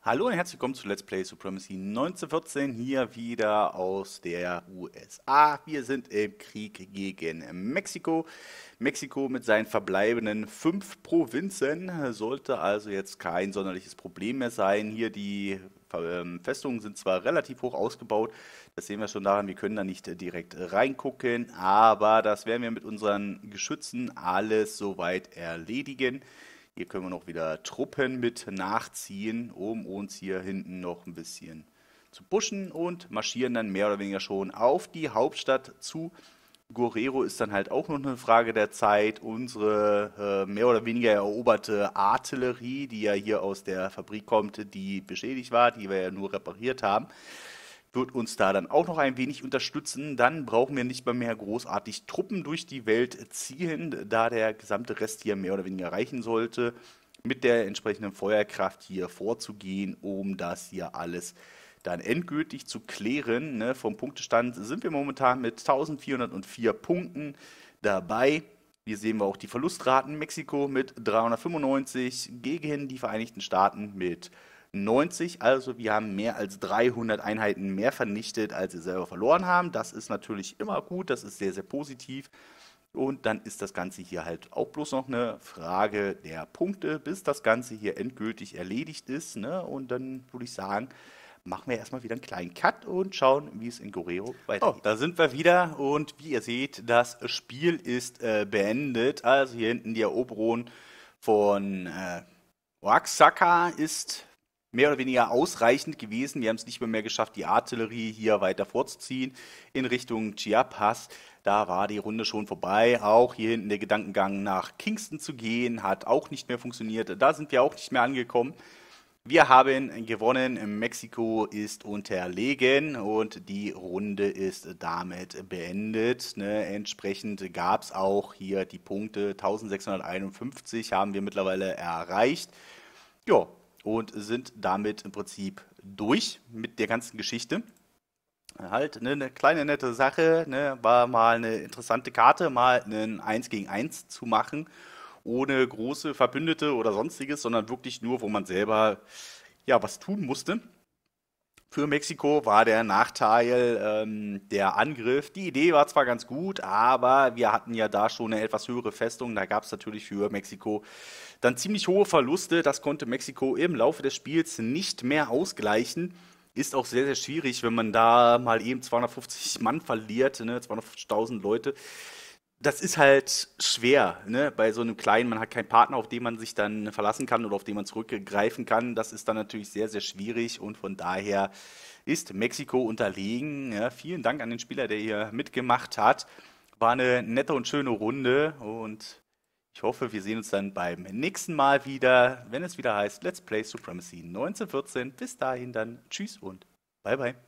Hallo und herzlich willkommen zu Let's Play Supremacy 1914, hier wieder aus der USA. Wir sind im Krieg gegen Mexiko. Mexiko mit seinen verbleibenden fünf Provinzen sollte also jetzt kein sonderliches Problem mehr sein. Hier die ähm, Festungen sind zwar relativ hoch ausgebaut, das sehen wir schon daran, wir können da nicht direkt reingucken, aber das werden wir mit unseren Geschützen alles soweit erledigen. Hier können wir noch wieder Truppen mit nachziehen, um uns hier hinten noch ein bisschen zu pushen und marschieren dann mehr oder weniger schon auf die Hauptstadt zu. Guerrero ist dann halt auch noch eine Frage der Zeit. Unsere äh, mehr oder weniger eroberte Artillerie, die ja hier aus der Fabrik kommt, die beschädigt war, die wir ja nur repariert haben, wird uns da dann auch noch ein wenig unterstützen. Dann brauchen wir nicht mal mehr großartig Truppen durch die Welt ziehen, da der gesamte Rest hier mehr oder weniger reichen sollte, mit der entsprechenden Feuerkraft hier vorzugehen, um das hier alles dann endgültig zu klären. Ne? Vom Punktestand sind wir momentan mit 1404 Punkten dabei. Hier sehen wir auch die Verlustraten. Mexiko mit 395 gegen die Vereinigten Staaten mit 395. 90. Also wir haben mehr als 300 Einheiten mehr vernichtet, als wir selber verloren haben. Das ist natürlich immer gut, das ist sehr, sehr positiv. Und dann ist das Ganze hier halt auch bloß noch eine Frage der Punkte, bis das Ganze hier endgültig erledigt ist. Ne? Und dann würde ich sagen, machen wir erstmal wieder einen kleinen Cut und schauen, wie es in Gorero weitergeht. Oh, da sind wir wieder und wie ihr seht, das Spiel ist äh, beendet. Also hier hinten die Eroberung von äh, Oaxaca ist mehr oder weniger ausreichend gewesen. Wir haben es nicht mehr, mehr geschafft, die Artillerie hier weiter vorzuziehen in Richtung Chiapas. Da war die Runde schon vorbei. Auch hier hinten der Gedankengang nach Kingston zu gehen hat auch nicht mehr funktioniert. Da sind wir auch nicht mehr angekommen. Wir haben gewonnen. Mexiko ist unterlegen und die Runde ist damit beendet. Ne? Entsprechend gab es auch hier die Punkte. 1651 haben wir mittlerweile erreicht. Ja, und sind damit im Prinzip durch mit der ganzen Geschichte. Halt ne, eine kleine nette Sache, ne, war mal eine interessante Karte, mal einen 1 gegen 1 zu machen, ohne große Verbündete oder sonstiges, sondern wirklich nur, wo man selber ja was tun musste. Für Mexiko war der Nachteil ähm, der Angriff. Die Idee war zwar ganz gut, aber wir hatten ja da schon eine etwas höhere Festung. Da gab es natürlich für Mexiko dann ziemlich hohe Verluste. Das konnte Mexiko im Laufe des Spiels nicht mehr ausgleichen. Ist auch sehr, sehr schwierig, wenn man da mal eben 250 Mann verliert, ne? 250.000 Leute das ist halt schwer, ne? Bei so einem kleinen, man hat keinen Partner, auf den man sich dann verlassen kann oder auf den man zurückgreifen kann. Das ist dann natürlich sehr, sehr schwierig und von daher ist Mexiko unterlegen. Ja, vielen Dank an den Spieler, der hier mitgemacht hat. War eine nette und schöne Runde und ich hoffe, wir sehen uns dann beim nächsten Mal wieder, wenn es wieder heißt Let's Play Supremacy 1914. Bis dahin dann tschüss und bye bye.